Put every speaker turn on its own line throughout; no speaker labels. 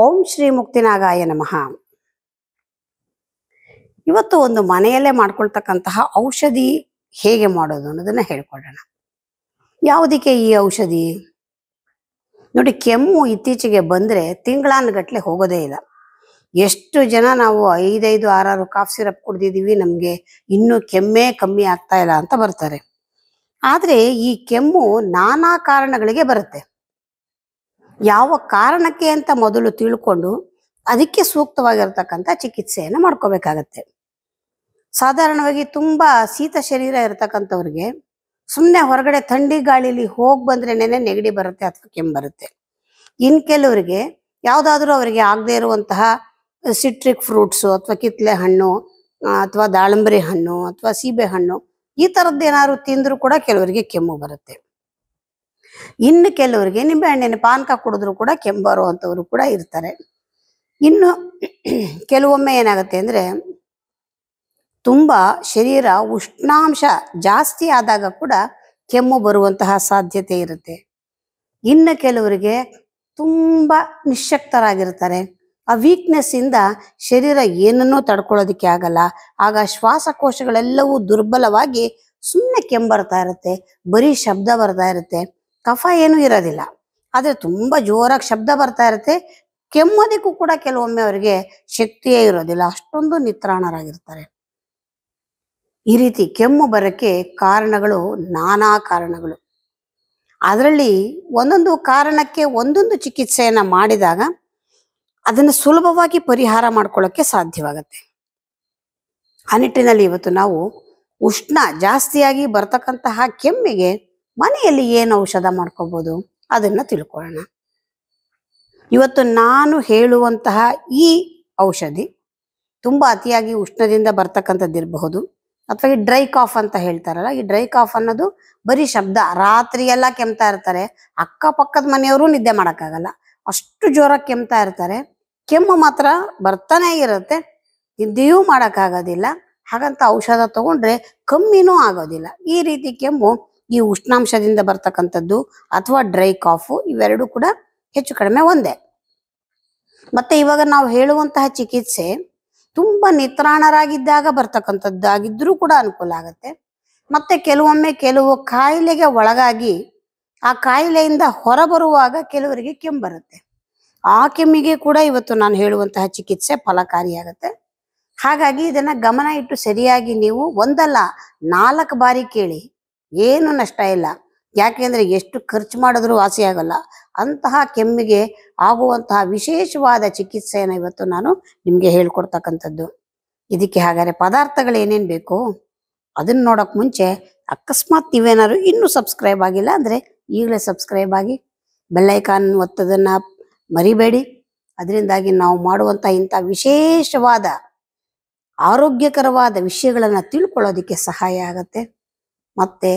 ಓಂ ಶ್ರೀ ಮುಕ್ತಿನಾಗಾಯ ನಮಃ ಇವತ್ತು ಒಂದು ಮನೆಯಲ್ಲೇ ಮಾಡ್ಕೊಳ್ತಕ್ಕಂತಹ ಔಷಧಿ ಹೇಗೆ ಮಾಡೋದು ಅನ್ನೋದನ್ನ ಹೇಳ್ಕೊಡೋಣ ಯಾವುದಕ್ಕೆ ಈ ಔಷಧಿ ನೋಡಿ ಕೆಮ್ಮು ಇತ್ತೀಚೆಗೆ ಬಂದ್ರೆ ತಿಂಗಳಾನುಗಟ್ಲೆ ಹೋಗೋದೇ ಇಲ್ಲ ಎಷ್ಟು ಜನ ನಾವು ಐದೈದು ಆರಾರು ಕಾಫ್ ಸಿರಪ್ ಕುಡ್ದಿದೀವಿ ನಮ್ಗೆ ಇನ್ನು ಕೆಮ್ಮೆ ಕಮ್ಮಿ ಆಗ್ತಾ ಇಲ್ಲ ಅಂತ ಬರ್ತಾರೆ ಆದ್ರೆ ಈ ಕೆಮ್ಮು ನಾನಾ ಕಾರಣಗಳಿಗೆ ಬರುತ್ತೆ ಯಾವ ಕಾರಣಕ್ಕೆ ಅಂತ ಮೊದಲು ತಿಳ್ಕೊಂಡು ಅದಕ್ಕೆ ಸೂಕ್ತವಾಗಿರ್ತಕ್ಕಂಥ ಚಿಕಿತ್ಸೆಯನ್ನು ಮಾಡ್ಕೋಬೇಕಾಗತ್ತೆ ಸಾಧಾರಣವಾಗಿ ತುಂಬ ಶೀತ ಶರೀರ ಇರತಕ್ಕಂಥವ್ರಿಗೆ ಸುಮ್ಮನೆ ಹೊರಗಡೆ ಥಂಡಿ ಗಾಳಿಲಿ ಹೋಗಿ ಬಂದ್ರೆ ನೆಗಡಿ ಬರುತ್ತೆ ಅಥವಾ ಕೆಮ್ಮು ಬರುತ್ತೆ ಇನ್ನು ಕೆಲವರಿಗೆ ಯಾವುದಾದ್ರೂ ಅವರಿಗೆ ಆಗದೆ ಇರುವಂತಹ ಸಿಟ್ರಿಕ್ ಫ್ರೂಟ್ಸು ಅಥವಾ ಕಿತ್ಲೆ ಹಣ್ಣು ಅಥವಾ ದಾಳಂಬರಿ ಹಣ್ಣು ಅಥವಾ ಸೀಬೆ ಹಣ್ಣು ಈ ಥರದ್ದು ಏನಾದ್ರು ತಿಂದರೂ ಕೂಡ ಕೆಲವರಿಗೆ ಕೆಮ್ಮು ಬರುತ್ತೆ ಇನ್ನು ಕೆಲವರಿಗೆ ನಿಂಬೆ ಹಣ್ಣಿನ ಪಾನಕ ಕುಡಿದ್ರು ಕೂಡ ಕೆಮ್ಮು ಬರುವಂಥವ್ರು ಕೂಡ ಇರ್ತಾರೆ ಇನ್ನು ಕೆಲವೊಮ್ಮೆ ಏನಾಗುತ್ತೆ ಅಂದರೆ ತುಂಬ ಶರೀರ ಉಷ್ಣಾಂಶ ಜಾಸ್ತಿ ಆದಾಗ ಕೂಡ ಕೆಮ್ಮು ಬರುವಂತಹ ಸಾಧ್ಯತೆ ಇರುತ್ತೆ ಇನ್ನು ಕೆಲವರಿಗೆ ತುಂಬ ನಿಶಕ್ತರಾಗಿರ್ತಾರೆ ಆ ವೀಕ್ನೆಸ್ ಇಂದ ಶರೀರ ಏನನ್ನೂ ತಡ್ಕೊಳ್ಳೋದಕ್ಕೆ ಆಗಲ್ಲ ಆಗ ಶ್ವಾಸಕೋಶಗಳೆಲ್ಲವೂ ದುರ್ಬಲವಾಗಿ ಸುಮ್ಮನೆ ಬರ್ತಾ ಇರುತ್ತೆ ಬರೀ ಶಬ್ದ ಬರ್ತಾ ಇರುತ್ತೆ ಕಫ ಏನು ಇರೋದಿಲ್ಲ ಆದರೆ ತುಂಬ ಜೋರಾಗಿ ಶಬ್ದ ಬರ್ತಾ ಇರುತ್ತೆ ಕೆಮ್ಮೋದಕ್ಕೂ ಕೂಡ ಕೆಲವೊಮ್ಮೆ ಅವರಿಗೆ ಶಕ್ತಿಯೇ ಇರೋದಿಲ್ಲ ಅಷ್ಟೊಂದು ನಿತ್ರಾಣರಾಗಿರ್ತಾರೆ ಈ ರೀತಿ ಕೆಮ್ಮು ಬರೋಕ್ಕೆ ಕಾರಣಗಳು ನಾನಾ ಕಾರಣಗಳು ಅದರಲ್ಲಿ ಒಂದೊಂದು ಕಾರಣಕ್ಕೆ ಒಂದೊಂದು ಚಿಕಿತ್ಸೆಯನ್ನು ಮಾಡಿದಾಗ ಅದನ್ನು ಸುಲಭವಾಗಿ ಪರಿಹಾರ ಮಾಡ್ಕೊಳ್ಳೋಕ್ಕೆ ಸಾಧ್ಯವಾಗುತ್ತೆ ಆ ನಿಟ್ಟಿನಲ್ಲಿ ಇವತ್ತು ನಾವು ಉಷ್ಣ ಜಾಸ್ತಿಯಾಗಿ ಬರ್ತಕ್ಕಂತಹ ಕೆಮ್ಮಿಗೆ ಮನೆಯಲ್ಲಿ ಏನು ಔಷಧ ಮಾಡ್ಕೋಬೋದು ಅದನ್ನು ತಿಳ್ಕೊಳ್ಳೋಣ ಇವತ್ತು ನಾನು ಹೇಳುವಂತಹ ಈ ಔಷಧಿ ತುಂಬ ಅತಿಯಾಗಿ ಉಷ್ಣದಿಂದ ಬರ್ತಕ್ಕಂಥದ್ದಿರಬಹುದು ಅಥವಾ ಈ ಡ್ರೈ ಕಾಫ್ ಅಂತ ಹೇಳ್ತಾರಲ್ಲ ಈ ಡ್ರೈ ಕಾಫ್ ಅನ್ನೋದು ಬರೀ ಶಬ್ದ ರಾತ್ರಿ ಎಲ್ಲ ಕೆಮ್ತಾ ಇರ್ತಾರೆ ಅಕ್ಕಪಕ್ಕದ ಮನೆಯವರು ನಿದ್ದೆ ಮಾಡೋಕ್ಕಾಗಲ್ಲ ಅಷ್ಟು ಜೋರಾಗಿ ಕೆಮ್ತಾ ಇರ್ತಾರೆ ಕೆಮ್ಮು ಮಾತ್ರ ಬರ್ತಾನೆ ಇರುತ್ತೆ ನಿದ್ದೆಯೂ ಮಾಡೋಕ್ಕಾಗೋದಿಲ್ಲ ಹಾಗಂತ ಔಷಧ ತಗೊಂಡ್ರೆ ಕಮ್ಮಿನೂ ಆಗೋದಿಲ್ಲ ಈ ರೀತಿ ಕೆಮ್ಮು ಈ ಉಷ್ಣಾಂಶದಿಂದ ಬರ್ತಕ್ಕಂಥದ್ದು ಅಥವಾ ಡ್ರೈ ಕಾಫು ಇವೆರಡೂ ಕೂಡ ಹೆಚ್ಚು ಕಡಿಮೆ ಒಂದೇ ಮತ್ತೆ ಇವಾಗ ನಾವು ಹೇಳುವಂತಹ ಚಿಕಿತ್ಸೆ ತುಂಬಾ ನಿತ್ರಾಣರಾಗಿದ್ದಾಗ ಬರ್ತಕ್ಕಂಥದ್ದಾಗಿದ್ರೂ ಕೂಡ ಅನುಕೂಲ ಆಗುತ್ತೆ ಮತ್ತೆ ಕೆಲವೊಮ್ಮೆ ಕೆಲವು ಕಾಯಿಲೆಗೆ ಒಳಗಾಗಿ ಆ ಕಾಯಿಲೆಯಿಂದ ಹೊರಬರುವಾಗ ಕೆಲವರಿಗೆ ಕೆಮ್ಮು ಬರುತ್ತೆ ಆ ಕೆಮ್ಮಿಗೆ ಕೂಡ ಇವತ್ತು ನಾನು ಹೇಳುವಂತಹ ಚಿಕಿತ್ಸೆ ಫಲಕಾರಿಯಾಗತ್ತೆ ಹಾಗಾಗಿ ಇದನ್ನ ಗಮನ ಇಟ್ಟು ಸರಿಯಾಗಿ ನೀವು ಒಂದಲ್ಲ ನಾಲ್ಕು ಬಾರಿ ಕೇಳಿ ಏನು ನಷ್ಟ ಇಲ್ಲ ಯಾಕೆಂದರೆ ಎಷ್ಟು ಖರ್ಚು ಮಾಡಿದ್ರೂ ವಾಸಿಯಾಗಲ್ಲ ಅಂತಹ ಕೆಮ್ಮಿಗೆ ಆಗುವಂತಹ ವಿಶೇಷವಾದ ಚಿಕಿತ್ಸೆಯನ್ನು ಇವತ್ತು ನಾನು ನಿಮಗೆ ಹೇಳ್ಕೊಡ್ತಕ್ಕಂಥದ್ದು ಇದಕ್ಕೆ ಹಾಗಾದರೆ ಪದಾರ್ಥಗಳು ಏನೇನು ಬೇಕು ಅದನ್ನು ನೋಡೋಕೆ ಮುಂಚೆ ಅಕಸ್ಮಾತ್ ನೀವೇನಾದ್ರು ಇನ್ನೂ ಸಬ್ಸ್ಕ್ರೈಬ್ ಆಗಿಲ್ಲ ಅಂದರೆ ಈಗಲೇ ಸಬ್ಸ್ಕ್ರೈಬ್ ಆಗಿ ಬೆಲ್ಲೈಕಾನ್ ಒತ್ತದನ್ನು ಮರಿಬೇಡಿ ಅದರಿಂದಾಗಿ ನಾವು ಮಾಡುವಂಥ ಇಂಥ ವಿಶೇಷವಾದ ಆರೋಗ್ಯಕರವಾದ ವಿಷಯಗಳನ್ನು ತಿಳ್ಕೊಳ್ಳೋದಕ್ಕೆ ಸಹಾಯ ಆಗುತ್ತೆ ಮತ್ತೆ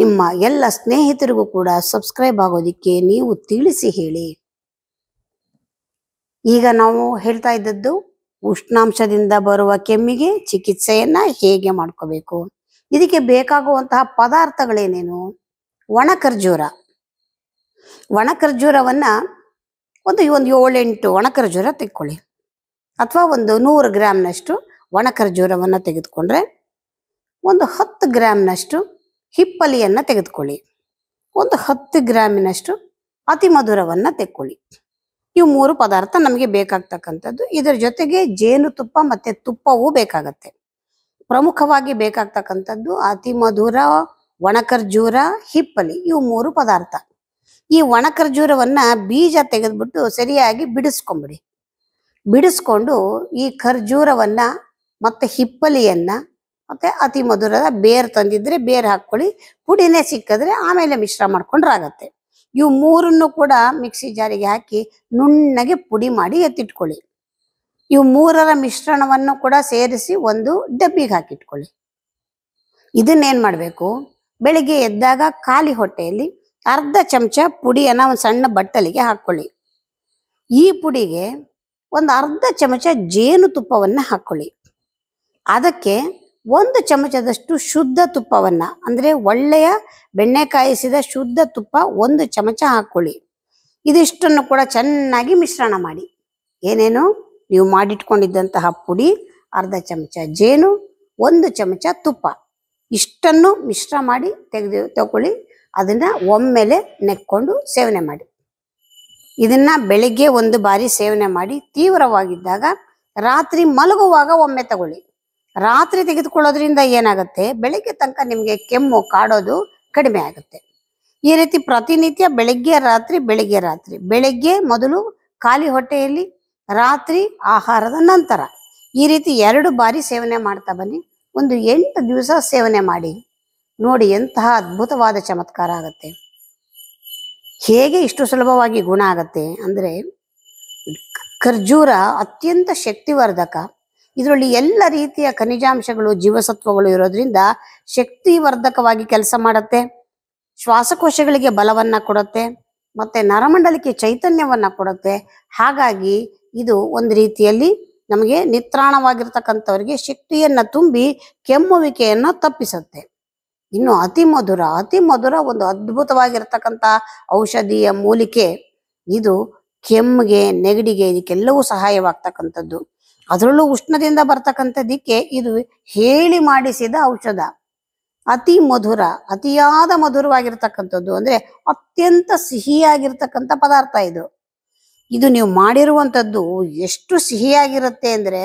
ನಿಮ್ಮ ಎಲ್ಲ ಸ್ನೇಹಿತರಿಗೂ ಕೂಡ ಸಬ್ಸ್ಕ್ರೈಬ್ ಆಗೋದಿಕ್ಕೆ ನೀವು ತಿಳಿಸಿ ಹೇಳಿ ಈಗ ನಾವು ಹೇಳ್ತಾ ಇದ್ದದ್ದು ಉಷ್ಣಾಂಶದಿಂದ ಬರುವ ಕೆಮ್ಮಿಗೆ ಚಿಕಿತ್ಸೆಯನ್ನ ಹೇಗೆ ಮಾಡ್ಕೋಬೇಕು ಇದಕ್ಕೆ ಬೇಕಾಗುವಂತಹ ಪದಾರ್ಥಗಳೇನೇನು ಒಣ ಖರ್ಜೂರ ಒಣ ಖರ್ಜೂರವನ್ನ ಒಂದು ಒಂದು ಏಳೆಂಟು ಒಣ ಖರ್ಜೂರ ತೆಕ್ಕೊಳ್ಳಿ ಅಥವಾ ಒಂದು ನೂರು ಗ್ರಾಮ್ನಷ್ಟು ಒಣ ಖರ್ಜೂರವನ್ನು ತೆಗೆದುಕೊಂಡ್ರೆ ಒಂದು ಹತ್ತು ಗ್ರಾಮ್ನಷ್ಟು ಹಿಪ್ಪಲಿಯನ್ನು ತೆಗೆದುಕೊಳ್ಳಿ ಒಂದು ಹತ್ತು ಗ್ರಾಮಿನಷ್ಟು ಅತಿ ಮಧುರವನ್ನು ತೆಕ್ಕೊಳ್ಳಿ ಇವು ಮೂರು ಪದಾರ್ಥ ನಮಗೆ ಬೇಕಾಗ್ತಕ್ಕಂಥದ್ದು ಇದರ ಜೊತೆಗೆ ಜೇನುತುಪ್ಪ ಮತ್ತು ತುಪ್ಪವೂ ಬೇಕಾಗತ್ತೆ ಪ್ರಮುಖವಾಗಿ ಬೇಕಾಗ್ತಕ್ಕಂಥದ್ದು ಅತಿ ಮಧುರ ಒಣಕರ್ಜೂರ ಹಿಪ್ಪಲಿ ಇವು ಮೂರು ಪದಾರ್ಥ ಈ ಒಣಕರ್ಜೂರವನ್ನು ಬೀಜ ತೆಗೆದುಬಿಟ್ಟು ಸರಿಯಾಗಿ ಬಿಡಿಸ್ಕೊಂಬಿಡಿ ಬಿಡಿಸ್ಕೊಂಡು ಈ ಖರ್ಜೂರವನ್ನು ಮತ್ತು ಹಿಪ್ಪಲಿಯನ್ನು ಮತ್ತು ಅತಿ ಮಧುರದ ಬೇರು ತಂದಿದ್ರೆ ಬೇರು ಹಾಕ್ಕೊಳ್ಳಿ ಪುಡಿನೇ ಸಿಕ್ಕಿದ್ರೆ ಆಮೇಲೆ ಮಿಶ್ರ ಮಾಡ್ಕೊಂಡ್ರಾಗತ್ತೆ ಇವು ಮೂರನ್ನು ಕೂಡ ಮಿಕ್ಸಿ ಜಾರಿಗೆ ಹಾಕಿ ನುಣ್ಣಗೆ ಪುಡಿ ಮಾಡಿ ಎತ್ತಿಟ್ಕೊಳ್ಳಿ ಇವು ಮೂರರ ಮಿಶ್ರಣವನ್ನು ಕೂಡ ಸೇರಿಸಿ ಒಂದು ಡಬ್ಬಿಗೆ ಹಾಕಿಟ್ಕೊಳ್ಳಿ ಇದನ್ನೇನು ಮಾಡಬೇಕು ಬೆಳಿಗ್ಗೆ ಎದ್ದಾಗ ಖಾಲಿ ಹೊಟ್ಟೆಯಲ್ಲಿ ಅರ್ಧ ಚಮಚ ಪುಡಿಯನ್ನು ಒಂದು ಸಣ್ಣ ಬಟ್ಟಲಿಗೆ ಹಾಕ್ಕೊಳ್ಳಿ ಈ ಪುಡಿಗೆ ಒಂದು ಅರ್ಧ ಚಮಚ ಜೇನುತುಪ್ಪವನ್ನು ಹಾಕ್ಕೊಳ್ಳಿ ಅದಕ್ಕೆ ಒಂದು ಚಮಚದಷ್ಟು ಶುದ್ಧ ತುಪ್ಪವನ್ನು ಅಂದರೆ ಒಳ್ಳೆಯ ಬೆಣ್ಣೆ ಕಾಯಿಸಿದ ಶುದ್ಧ ತುಪ್ಪ ಒಂದು ಚಮಚ ಹಾಕ್ಕೊಳ್ಳಿ ಇದಿಷ್ಟನ್ನು ಕೂಡ ಚೆನ್ನಾಗಿ ಮಿಶ್ರಣ ಮಾಡಿ ಏನೇನು ನೀವು ಮಾಡಿಟ್ಕೊಂಡಿದ್ದಂತಹ ಪುಡಿ ಅರ್ಧ ಚಮಚ ಜೇನು ಒಂದು ಚಮಚ ತುಪ್ಪ ಇಷ್ಟನ್ನು ಮಿಶ್ರ ಮಾಡಿ ತೆಗೆದು ತಗೊಳ್ಳಿ ಅದನ್ನು ಒಮ್ಮೆಲೆ ನೆಕ್ಕೊಂಡು ಸೇವನೆ ಮಾಡಿ ಇದನ್ನು ಬೆಳಿಗ್ಗೆ ಒಂದು ಬಾರಿ ಸೇವನೆ ಮಾಡಿ ತೀವ್ರವಾಗಿದ್ದಾಗ ರಾತ್ರಿ ಮಲಗುವಾಗ ಒಮ್ಮೆ ತಗೊಳ್ಳಿ ರಾತ್ರಿ ತೆಗೆದುಕೊಳ್ಳೋದ್ರಿಂದ ಏನಾಗುತ್ತೆ ಬೆಳಗ್ಗೆ ತನಕ ನಿಮಗೆ ಕೆಮ್ಮು ಕಾಡೋದು ಕಡಿಮೆ ಆಗುತ್ತೆ ಈ ರೀತಿ ಪ್ರತಿನಿತ್ಯ ಬೆಳಗ್ಗೆ ರಾತ್ರಿ ಬೆಳಗ್ಗೆ ರಾತ್ರಿ ಬೆಳಗ್ಗೆ ಮೊದಲು ಖಾಲಿ ಹೊಟ್ಟೆಯಲ್ಲಿ ರಾತ್ರಿ ಆಹಾರದ ನಂತರ ಈ ರೀತಿ ಎರಡು ಬಾರಿ ಸೇವನೆ ಮಾಡ್ತಾ ಬನ್ನಿ ಒಂದು ಎಂಟು ದಿವಸ ಸೇವನೆ ಮಾಡಿ ನೋಡಿ ಎಂತಹ ಅದ್ಭುತವಾದ ಚಮತ್ಕಾರ ಆಗುತ್ತೆ ಹೇಗೆ ಇಷ್ಟು ಸುಲಭವಾಗಿ ಗುಣ ಆಗುತ್ತೆ ಅಂದರೆ ಖರ್ಜೂರ ಅತ್ಯಂತ ಶಕ್ತಿವರ್ಧಕ ಇದರಲ್ಲಿ ಎಲ್ಲ ರೀತಿಯ ಖನಿಜಾಂಶಗಳು ಜೀವಸತ್ವಗಳು ಇರೋದ್ರಿಂದ ಶಕ್ತಿವರ್ಧಕವಾಗಿ ಕೆಲಸ ಮಾಡುತ್ತೆ ಶ್ವಾಸಕೋಶಗಳಿಗೆ ಬಲವನ್ನ ಕೊಡುತ್ತೆ ಮತ್ತೆ ನರಮಂಡಲಕ್ಕೆ ಚೈತನ್ಯವನ್ನ ಕೊಡುತ್ತೆ ಹಾಗಾಗಿ ಇದು ಒಂದು ರೀತಿಯಲ್ಲಿ ನಮಗೆ ನಿತ್ರಾಣವಾಗಿರ್ತಕ್ಕಂಥವರಿಗೆ ಶಕ್ತಿಯನ್ನ ತುಂಬಿ ಕೆಮ್ಮುವಿಕೆಯನ್ನು ತಪ್ಪಿಸುತ್ತೆ ಇನ್ನು ಅತಿ ಮಧುರ ಅತಿ ಮಧುರ ಒಂದು ಅದ್ಭುತವಾಗಿರ್ತಕ್ಕಂಥ ಔಷಧಿಯ ಮೂಲಿಕೆ ಇದು ಕೆಮ್ಮಿಗೆ ನೆಗಡಿಗೆ ಇದಕ್ಕೆಲ್ಲವೂ ಸಹಾಯವಾಗ್ತಕ್ಕಂಥದ್ದು ಅದರಲ್ಲೂ ಉಷ್ಣದಿಂದ ಬರ್ತಕ್ಕಂಥ ದಿಕ್ಕೆ ಇದು ಹೇಳಿ ಮಾಡಿಸಿದ ಔಷಧ ಅತಿ ಮಧುರ ಅತಿಯಾದ ಮಧುರವಾಗಿರ್ತಕ್ಕಂಥದ್ದು ಅಂದ್ರೆ ಅತ್ಯಂತ ಸಿಹಿಯಾಗಿರ್ತಕ್ಕಂಥ ಪದಾರ್ಥ ಇದು ಇದು ನೀವು ಮಾಡಿರುವಂಥದ್ದು ಎಷ್ಟು ಸಿಹಿಯಾಗಿರುತ್ತೆ ಅಂದ್ರೆ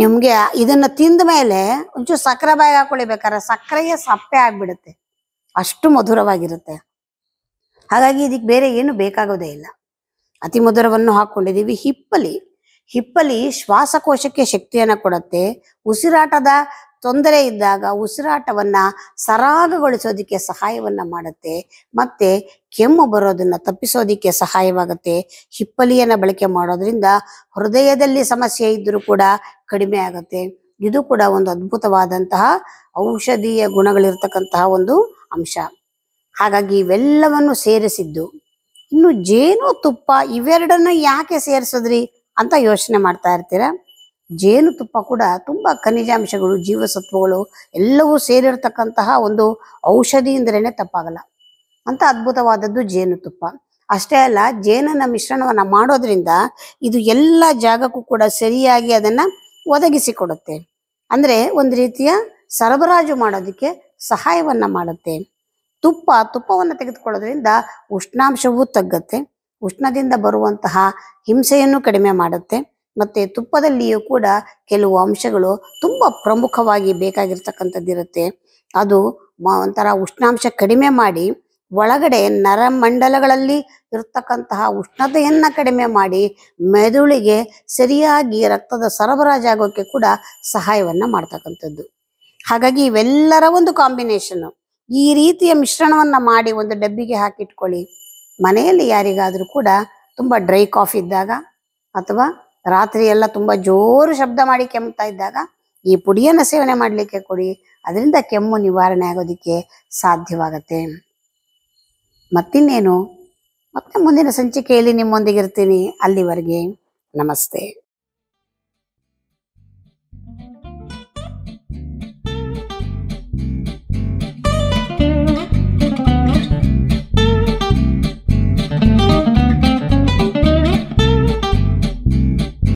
ನಿಮ್ಗೆ ಇದನ್ನ ತಿಂದ ಮೇಲೆ ಒಂಚೂರು ಸಕ್ಕರೆ ಬಾಯಿ ಹಾಕೊಳ್ಳಿ ಸಕ್ಕರೆಯ ಸಪ್ಪೆ ಆಗ್ಬಿಡುತ್ತೆ ಅಷ್ಟು ಮಧುರವಾಗಿರುತ್ತೆ ಹಾಗಾಗಿ ಇದಕ್ಕೆ ಬೇರೆ ಏನು ಬೇಕಾಗೋದೇ ಇಲ್ಲ ಅತಿ ಮಧುರವನ್ನು ಹಾಕೊಂಡಿದ್ದೀವಿ ಹಿಪ್ಪಲಿ ಹಿಪ್ಪಲಿ ಶ್ವಾಸಕೋಶಕ್ಕೆ ಶಕ್ತಿಯನ್ನು ಕೊಡುತ್ತೆ ಉಸಿರಾಟದ ತೊಂದರೆ ಇದ್ದಾಗ ಉಸಿರಾಟವನ್ನ ಸರಾಗಗೊಳಿಸೋದಕ್ಕೆ ಸಹಾಯವನ್ನ ಮಾಡುತ್ತೆ ಮತ್ತೆ ಕೆಮ್ಮು ಬರೋದನ್ನ ತಪ್ಪಿಸೋದಕ್ಕೆ ಸಹಾಯವಾಗುತ್ತೆ ಹಿಪ್ಪಲಿಯನ್ನ ಬಳಕೆ ಮಾಡೋದ್ರಿಂದ ಹೃದಯದಲ್ಲಿ ಸಮಸ್ಯೆ ಇದ್ದರೂ ಕೂಡ ಕಡಿಮೆ ಆಗುತ್ತೆ ಇದು ಕೂಡ ಒಂದು ಅದ್ಭುತವಾದಂತಹ ಔಷಧೀಯ ಗುಣಗಳಿರ್ತಕ್ಕಂತಹ ಒಂದು ಅಂಶ ಹಾಗಾಗಿ ಇವೆಲ್ಲವನ್ನು ಸೇರಿಸಿದ್ದು ಇನ್ನು ಜೇನು ತುಪ್ಪ ಇವೆರಡನ್ನು ಯಾಕೆ ಸೇರಿಸಿದ್ರಿ ಅಂತ ಯೋಚನೆ ಮಾಡ್ತಾ ಇರ್ತೀರ ಜೇನುತುಪ್ಪ ಕೂಡ ತುಂಬ ಖನಿಜಾಂಶಗಳು ಜೀವಸತ್ವಗಳು ಎಲ್ಲವೂ ಸೇರಿರ್ತಕ್ಕಂತಹ ಒಂದು ಔಷಧಿ ಅಂದ್ರೇನೆ ತಪ್ಪಾಗಲ್ಲ ಅಂತ ಅದ್ಭುತವಾದದ್ದು ಜೇನುತುಪ್ಪ ಅಷ್ಟೇ ಅಲ್ಲ ಜೇನನ ಮಿಶ್ರಣವನ್ನು ಮಾಡೋದ್ರಿಂದ ಇದು ಎಲ್ಲ ಜಾಗಕ್ಕೂ ಕೂಡ ಸರಿಯಾಗಿ ಅದನ್ನು ಒದಗಿಸಿಕೊಡುತ್ತೆ ಅಂದರೆ ಒಂದು ರೀತಿಯ ಸರಬರಾಜು ಮಾಡೋದಕ್ಕೆ ಸಹಾಯವನ್ನು ಮಾಡುತ್ತೆ ತುಪ್ಪ ತುಪ್ಪವನ್ನು ತೆಗೆದುಕೊಳ್ಳೋದ್ರಿಂದ ಉಷ್ಣಾಂಶವೂ ತಗ್ಗತ್ತೆ ಉಷ್ಣದಿಂದ ಬರುವಂತಹ ಹಿಂಸೆಯನ್ನು ಕಡಿಮೆ ಮಾಡುತ್ತೆ ಮತ್ತೆ ತುಪ್ಪದಲ್ಲಿಯೂ ಕೂಡ ಕೆಲವು ಅಂಶಗಳು ತುಂಬಾ ಪ್ರಮುಖವಾಗಿ ಬೇಕಾಗಿರ್ತಕ್ಕಂಥದ್ದಿರುತ್ತೆ ಅದು ಒಂಥರ ಉಷ್ಣಾಂಶ ಕಡಿಮೆ ಮಾಡಿ ಒಳಗಡೆ ನರಮಂಡಲಗಳಲ್ಲಿ ಇರತಕ್ಕಂತಹ ಉಷ್ಣತೆಯನ್ನು ಕಡಿಮೆ ಮಾಡಿ ಮೆದುಳಿಗೆ ಸರಿಯಾಗಿ ರಕ್ತದ ಸರಬರಾಜಾಗೋಕ್ಕೆ ಕೂಡ ಸಹಾಯವನ್ನು ಮಾಡ್ತಕ್ಕಂಥದ್ದು ಹಾಗಾಗಿ ಇವೆಲ್ಲರ ಒಂದು ಕಾಂಬಿನೇಷನ್ ಈ ರೀತಿಯ ಮಿಶ್ರಣವನ್ನು ಮಾಡಿ ಒಂದು ಡಬ್ಬಿಗೆ ಹಾಕಿಟ್ಕೊಳ್ಳಿ ಮನೆಯಲ್ಲಿ ಯಾರಿಗಾದರೂ ಕೂಡ ತುಂಬ ಡ್ರೈ ಕಾಫ್ ಇದ್ದಾಗ ಅಥವಾ ರಾತ್ರಿ ಎಲ್ಲ ತುಂಬ ಜೋರು ಶಬ್ದ ಮಾಡಿ ಕೆಮ್ತಾ ಇದ್ದಾಗ ಈ ಪುಡಿಯನ್ನು ಸೇವನೆ ಮಾಡಲಿಕ್ಕೆ ಕೊಡಿ ಅದರಿಂದ ಕೆಮ್ಮು ನಿವಾರಣೆ ಆಗೋದಕ್ಕೆ ಸಾಧ್ಯವಾಗತ್ತೆ ಮತ್ತಿನ್ನೇನು ಮತ್ತೆ ಮುಂದಿನ ಸಂಚಿಕೆಯಲ್ಲಿ ನಿಮ್ಮೊಂದಿಗಿರ್ತೀನಿ ಅಲ್ಲಿವರೆಗೆ ನಮಸ್ತೆ